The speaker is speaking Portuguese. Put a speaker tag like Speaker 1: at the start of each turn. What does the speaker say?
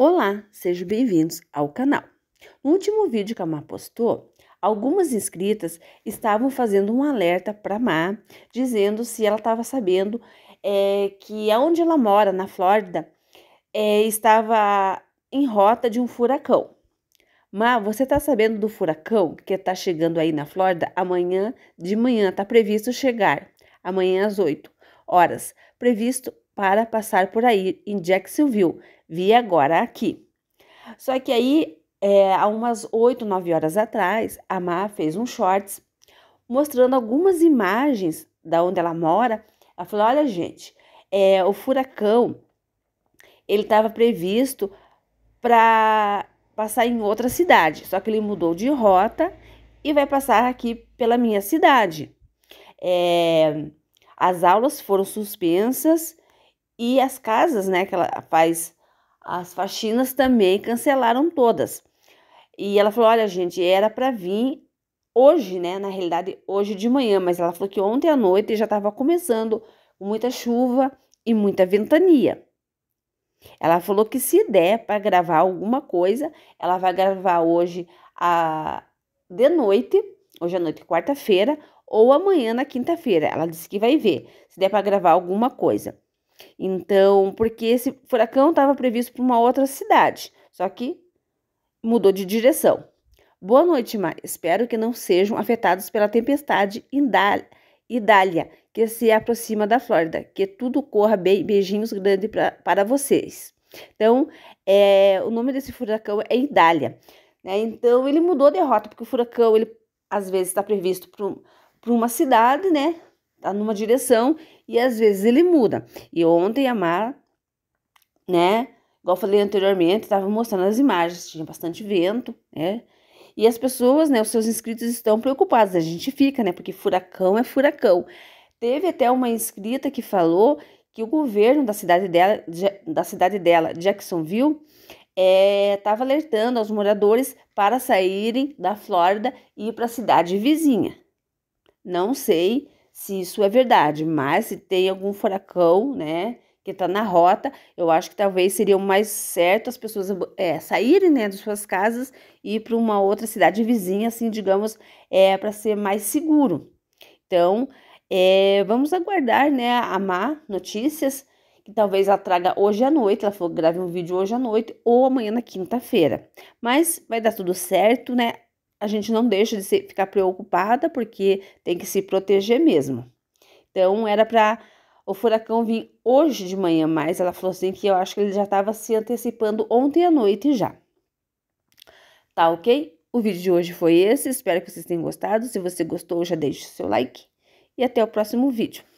Speaker 1: Olá, sejam bem-vindos ao canal. No último vídeo que a Má postou, algumas inscritas estavam fazendo um alerta para Má, dizendo se ela estava sabendo é, que onde ela mora, na Flórida, é, estava em rota de um furacão. Má, você está sabendo do furacão que está chegando aí na Flórida amanhã de manhã? Está previsto chegar amanhã às 8 horas, previsto para passar por aí em Jacksonville. Vi agora aqui. Só que aí, é, há umas 8, 9 horas atrás, a Ma fez um shorts mostrando algumas imagens da onde ela mora. Ela falou: olha, gente, é, o furacão ele estava previsto para passar em outra cidade, só que ele mudou de rota e vai passar aqui pela minha cidade. É, as aulas foram suspensas e as casas, né, que ela faz as faxinas também cancelaram todas. E ela falou: "Olha, gente, era para vir hoje, né? Na realidade, hoje de manhã, mas ela falou que ontem à noite já estava começando muita chuva e muita ventania. Ela falou que se der para gravar alguma coisa, ela vai gravar hoje a de noite, hoje à noite, quarta-feira, ou amanhã na quinta-feira. Ela disse que vai ver se der para gravar alguma coisa. Então, porque esse furacão estava previsto para uma outra cidade, só que mudou de direção. Boa noite, Mar. Espero que não sejam afetados pela tempestade Idália, que se aproxima da Flórida. Que tudo corra bem. Beijinhos grandes para vocês. Então, é, o nome desse furacão é Idália. Né? Então, ele mudou de rota, porque o furacão, ele às vezes está previsto para uma cidade, né? Está numa direção e às vezes ele muda. E ontem a mar né, igual falei anteriormente, estava mostrando as imagens, tinha bastante vento, né? E as pessoas, né, os seus inscritos estão preocupados, a gente fica, né, porque furacão é furacão. Teve até uma inscrita que falou que o governo da cidade dela, da cidade dela Jacksonville, estava é, alertando aos moradores para saírem da Flórida e ir para a cidade vizinha. Não sei se isso é verdade, mas se tem algum furacão, né, que tá na rota, eu acho que talvez seria mais certo as pessoas é, saírem né, das suas casas e ir para uma outra cidade vizinha, assim, digamos, é, eh, para ser mais seguro. Então, é, vamos aguardar né, a má notícias, que talvez ela traga hoje à noite. Ela falou que grave um vídeo hoje à noite ou amanhã na quinta-feira. Mas vai dar tudo certo, né? a gente não deixa de ficar preocupada, porque tem que se proteger mesmo. Então, era para o furacão vir hoje de manhã, mas ela falou assim que eu acho que ele já estava se antecipando ontem à noite já. Tá ok? O vídeo de hoje foi esse, espero que vocês tenham gostado. Se você gostou, já deixe o seu like e até o próximo vídeo.